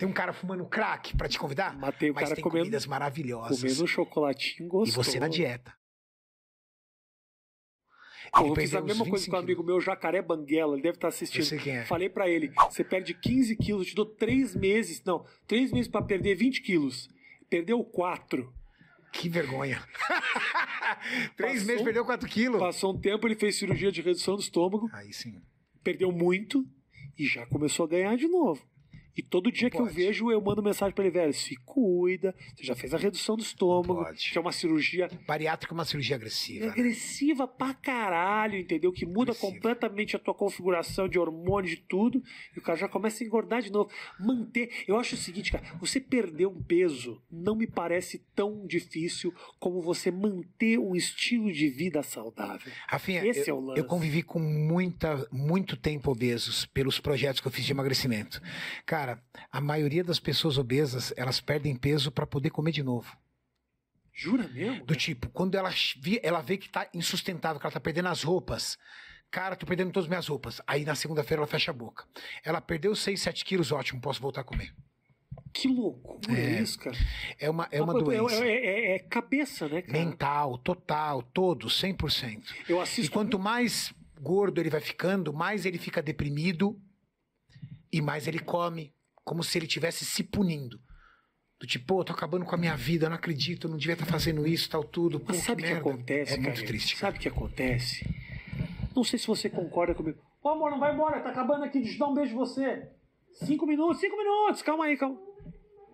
Tem um cara fumando crack para te convidar? Matei o mas cara tem comendo, comidas maravilhosas. Comendo um chocolatinho gostoso. E você na dieta. Ah, eu fiz a mesma coisa com um amigo meu, Jacaré Banguela, ele deve estar tá assistindo. quem é. Falei para ele: você perde 15 quilos, te dou 3 meses. Não, 3 meses para perder 20 quilos. Perdeu 4. Que vergonha. Três passou, meses, perdeu 4 quilos. Passou um tempo, ele fez cirurgia de redução do estômago. Aí sim. Perdeu muito e já começou a ganhar de novo. E todo dia não que pode. eu vejo, eu mando mensagem pra ele, velho, se cuida, você já fez a redução do estômago, que é uma cirurgia. Bariátrica é uma cirurgia agressiva. É agressiva né? pra caralho, entendeu? Que muda agressiva. completamente a tua configuração de hormônio, de tudo, e o cara já começa a engordar de novo. Manter. Eu acho o seguinte, cara, você perder um peso não me parece tão difícil como você manter um estilo de vida saudável. Rafinha, Esse eu, é o lance. Eu convivi com muita, muito tempo obesos pelos projetos que eu fiz de emagrecimento. Cara, Cara, a maioria das pessoas obesas, elas perdem peso para poder comer de novo. Jura mesmo? Do tipo, quando ela, ela vê que tá insustentável, que ela tá perdendo as roupas. Cara, tô perdendo todas as minhas roupas. Aí na segunda-feira ela fecha a boca. Ela perdeu 6, 7 quilos, ótimo, posso voltar a comer. Que louco é, é isso, cara. É uma, é uma, é, doença. É, é, é, é, cabeça, né, cara? Mental, total, todo, 100%. Eu assisto... E quanto mais gordo ele vai ficando, mais ele fica deprimido, e mais ele come, como se ele tivesse se punindo. Do tipo, pô, tô acabando com a minha vida, não acredito, não devia estar tá fazendo isso, tal tudo. Pô, sabe o que, que, acontece? É cara, muito triste. Cara. Sabe o que acontece? Não sei se você concorda comigo. Ô amor, não vai embora, tá acabando aqui, deixa eu dar um beijo em você. Cinco minutos, cinco minutos, calma aí, calma.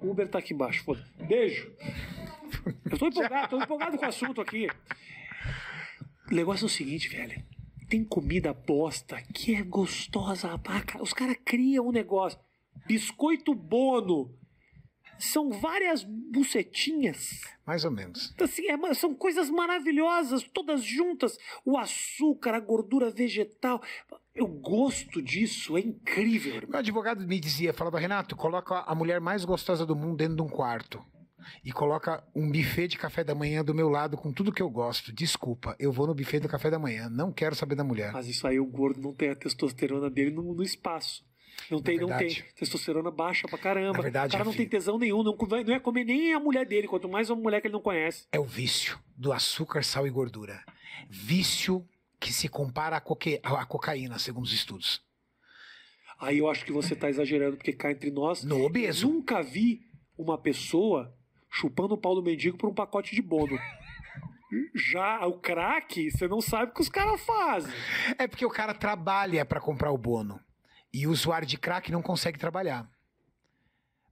O Uber tá aqui embaixo, foda Beijo. Eu tô empolgado, tô empolgado com o assunto aqui. O negócio é o seguinte, velho. Tem comida bosta que é gostosa. Os caras criam um negócio. Biscoito Bono. São várias bucetinhas. Mais ou menos. Assim, é, são coisas maravilhosas, todas juntas. O açúcar, a gordura vegetal. Eu gosto disso, é incrível. Meu advogado me dizia, falava, Renato, coloca a mulher mais gostosa do mundo dentro de um quarto e coloca um buffet de café da manhã do meu lado com tudo que eu gosto. Desculpa, eu vou no buffet do café da manhã, não quero saber da mulher. Mas isso aí o gordo não tem a testosterona dele no, no espaço. Não tem, verdade. não tem. Testosterona baixa pra caramba. verdade, o cara não tem tesão nenhum, não, não ia comer nem a mulher dele, quanto mais uma mulher que ele não conhece. É o vício do açúcar, sal e gordura. Vício que se compara à, coque... a cocaína, segundo os estudos. Aí eu acho que você está exagerando, porque cá entre nós. No obeso. Nunca vi uma pessoa chupando o pau do mendigo por um pacote de bono. Já o crack, você não sabe o que os caras fazem. É porque o cara trabalha para comprar o bono. E o usuário de crack não consegue trabalhar.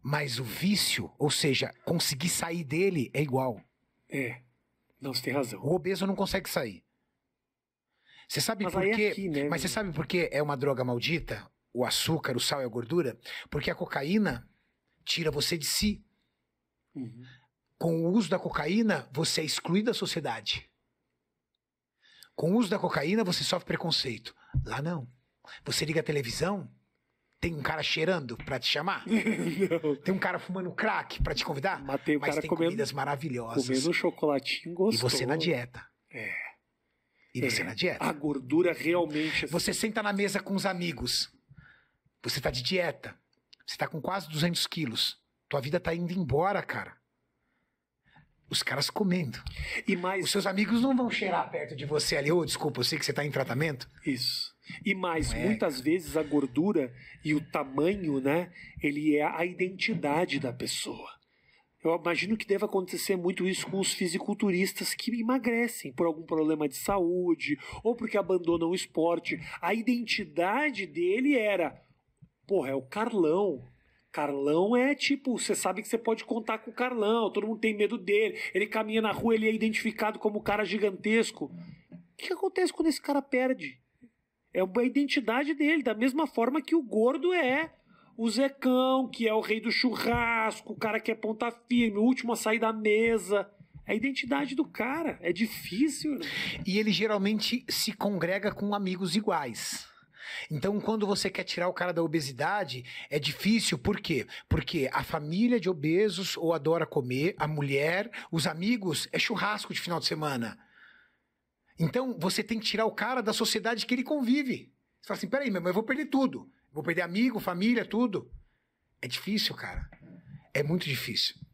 Mas o vício, ou seja, conseguir sair dele é igual. É. Não, você tem razão. O obeso não consegue sair. Você sabe Mas por é quê? É aqui, né, Mas você sabe por que é uma droga maldita? O açúcar, o sal e a gordura? Porque a cocaína tira você de si. Uhum. Com o uso da cocaína, você é excluído da sociedade. Com o uso da cocaína, você sofre preconceito. Lá não. Você liga a televisão, tem um cara cheirando para te chamar? tem um cara fumando crack para te convidar? Matei o Mas cara tem comendo, comidas maravilhosas. Comendo um chocolatinho gostoso. E você na dieta. É. E é. você na dieta. A gordura realmente... Assim. Você senta na mesa com os amigos. Você tá de dieta. Você tá com quase 200 quilos. Tua vida tá indo embora, cara. Os caras comendo. E mais. Os seus amigos não vão cheirar perto de você ali. Ô, oh, desculpa, eu sei que você tá em tratamento. Isso. E mais, é, muitas cara. vezes a gordura e o tamanho, né? Ele é a identidade da pessoa. Eu imagino que deva acontecer muito isso com os fisiculturistas que emagrecem por algum problema de saúde ou porque abandonam o esporte. A identidade dele era, porra, é o Carlão. Carlão é tipo, você sabe que você pode contar com o Carlão, todo mundo tem medo dele. Ele caminha na rua, ele é identificado como um cara gigantesco. O que acontece quando esse cara perde? É a identidade dele, da mesma forma que o gordo é o Zecão, que é o rei do churrasco, o cara que é ponta firme, o último a sair da mesa. É a identidade do cara, é difícil. Né? E ele geralmente se congrega com amigos iguais. Então, quando você quer tirar o cara da obesidade, é difícil, por quê? Porque a família de obesos ou adora comer, a mulher, os amigos, é churrasco de final de semana. Então, você tem que tirar o cara da sociedade que ele convive. Você fala assim: peraí, meu, eu vou perder tudo. Vou perder amigo, família, tudo. É difícil, cara. É muito difícil.